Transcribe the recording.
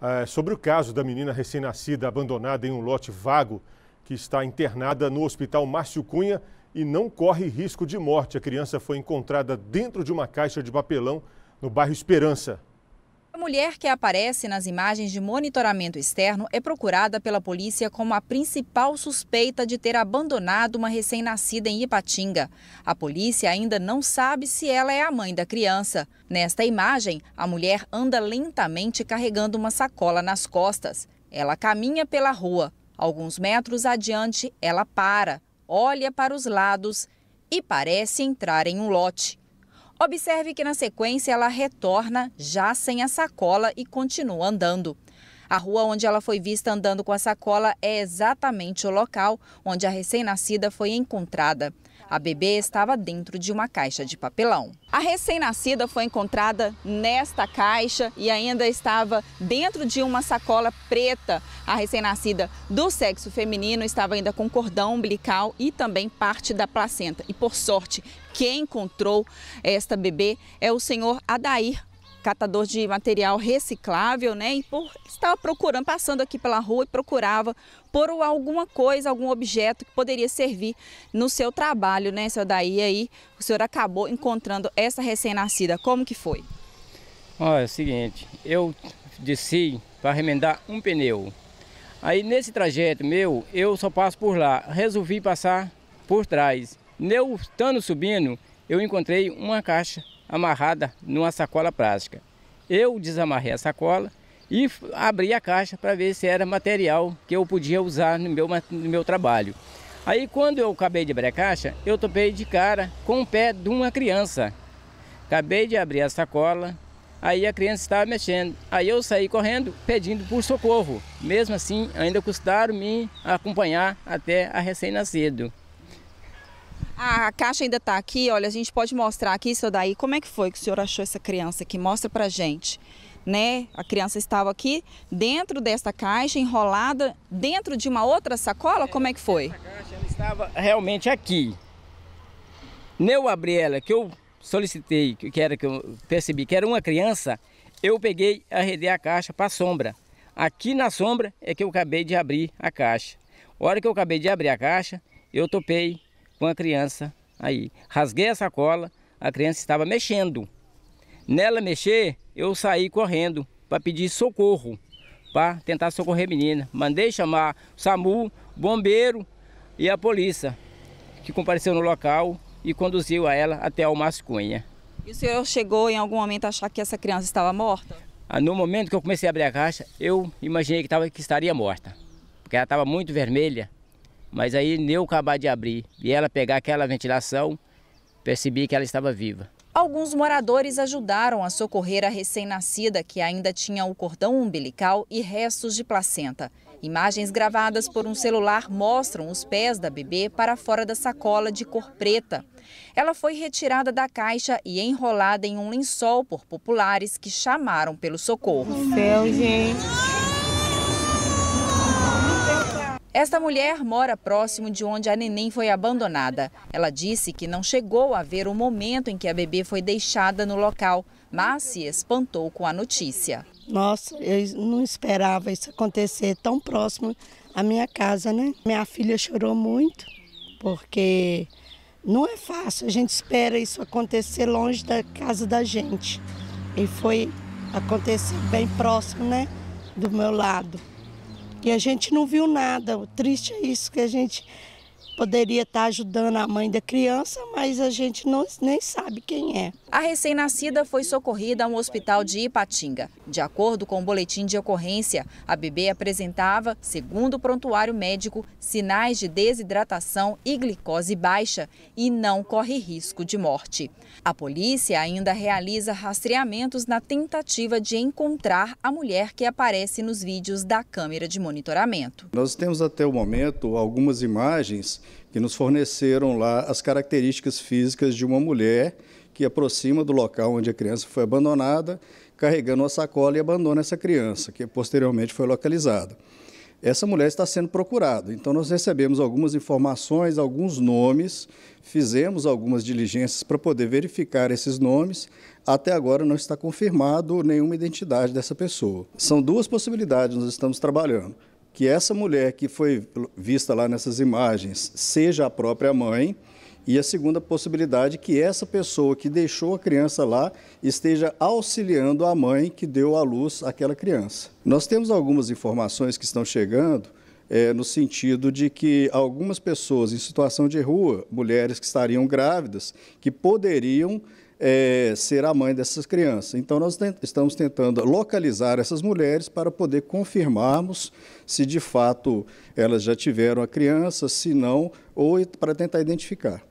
é, sobre o caso da menina recém-nascida abandonada em um lote vago que está internada no Hospital Márcio Cunha e não corre risco de morte. A criança foi encontrada dentro de uma caixa de papelão no bairro Esperança, a mulher que aparece nas imagens de monitoramento externo é procurada pela polícia como a principal suspeita de ter abandonado uma recém-nascida em Ipatinga. A polícia ainda não sabe se ela é a mãe da criança. Nesta imagem, a mulher anda lentamente carregando uma sacola nas costas. Ela caminha pela rua. Alguns metros adiante, ela para, olha para os lados e parece entrar em um lote. Observe que na sequência ela retorna já sem a sacola e continua andando. A rua onde ela foi vista andando com a sacola é exatamente o local onde a recém-nascida foi encontrada. A bebê estava dentro de uma caixa de papelão. A recém-nascida foi encontrada nesta caixa e ainda estava dentro de uma sacola preta. A recém-nascida do sexo feminino estava ainda com cordão umbilical e também parte da placenta. E por sorte, quem encontrou esta bebê é o senhor Adair catador de material reciclável, né? E por, estava procurando, passando aqui pela rua e procurava por alguma coisa, algum objeto que poderia servir no seu trabalho, né, seu Daí? aí o senhor acabou encontrando essa recém-nascida. Como que foi? Olha, é o seguinte, eu desci para remendar um pneu. Aí nesse trajeto meu, eu só passo por lá. Resolvi passar por trás. Meu estando subindo, eu encontrei uma caixa amarrada numa sacola plástica. Eu desamarrei a sacola e abri a caixa para ver se era material que eu podia usar no meu, no meu trabalho. Aí quando eu acabei de abrir a caixa, eu topei de cara com o pé de uma criança. Acabei de abrir a sacola, aí a criança estava mexendo. Aí eu saí correndo pedindo por socorro. Mesmo assim, ainda custaram me acompanhar até a recém-nascido. A caixa ainda está aqui, olha, a gente pode mostrar aqui, isso daí, como é que foi que o senhor achou essa criança aqui? Mostra pra gente, né? A criança estava aqui dentro desta caixa, enrolada dentro de uma outra sacola, como é que foi? Essa caixa, ela estava realmente aqui. Eu abri ela, que eu solicitei, que era que eu percebi que era uma criança, eu peguei, arredei a caixa para a sombra. Aqui na sombra é que eu acabei de abrir a caixa. A hora que eu acabei de abrir a caixa, eu topei com a criança aí. Rasguei a sacola, a criança estava mexendo. Nela mexer, eu saí correndo para pedir socorro, para tentar socorrer a menina. Mandei chamar o SAMU, bombeiro e a polícia, que compareceu no local e conduziu a ela até o Cunha. E o senhor chegou em algum momento a achar que essa criança estava morta? Ah, no momento que eu comecei a abrir a caixa, eu imaginei que, tava, que estaria morta, porque ela estava muito vermelha. Mas aí, eu acabar de abrir e ela pegar aquela ventilação, percebi que ela estava viva. Alguns moradores ajudaram a socorrer a recém-nascida, que ainda tinha o cordão umbilical e restos de placenta. Imagens gravadas por um celular mostram os pés da bebê para fora da sacola de cor preta. Ela foi retirada da caixa e enrolada em um lençol por populares que chamaram pelo socorro. Meu Deus, gente. Esta mulher mora próximo de onde a neném foi abandonada. Ela disse que não chegou a ver o momento em que a bebê foi deixada no local, mas se espantou com a notícia. Nossa, eu não esperava isso acontecer tão próximo à minha casa, né? Minha filha chorou muito, porque não é fácil, a gente espera isso acontecer longe da casa da gente. E foi acontecer bem próximo, né, do meu lado. E a gente não viu nada. O triste é isso, que a gente poderia estar ajudando a mãe da criança, mas a gente não, nem sabe quem é. A recém-nascida foi socorrida a um hospital de Ipatinga. De acordo com o boletim de ocorrência, a bebê apresentava, segundo o prontuário médico, sinais de desidratação e glicose baixa e não corre risco de morte. A polícia ainda realiza rastreamentos na tentativa de encontrar a mulher que aparece nos vídeos da câmera de monitoramento. Nós temos até o momento algumas imagens que nos forneceram lá as características físicas de uma mulher que aproxima do local onde a criança foi abandonada, carregando uma sacola e abandona essa criança, que posteriormente foi localizada. Essa mulher está sendo procurada, então nós recebemos algumas informações, alguns nomes, fizemos algumas diligências para poder verificar esses nomes. Até agora não está confirmado nenhuma identidade dessa pessoa. São duas possibilidades nós estamos trabalhando que essa mulher que foi vista lá nessas imagens seja a própria mãe, e a segunda possibilidade é que essa pessoa que deixou a criança lá esteja auxiliando a mãe que deu à luz aquela criança. Nós temos algumas informações que estão chegando é, no sentido de que algumas pessoas em situação de rua, mulheres que estariam grávidas, que poderiam é, ser a mãe dessas crianças. Então, nós estamos tentando localizar essas mulheres para poder confirmarmos se de fato elas já tiveram a criança, se não, ou para tentar identificar.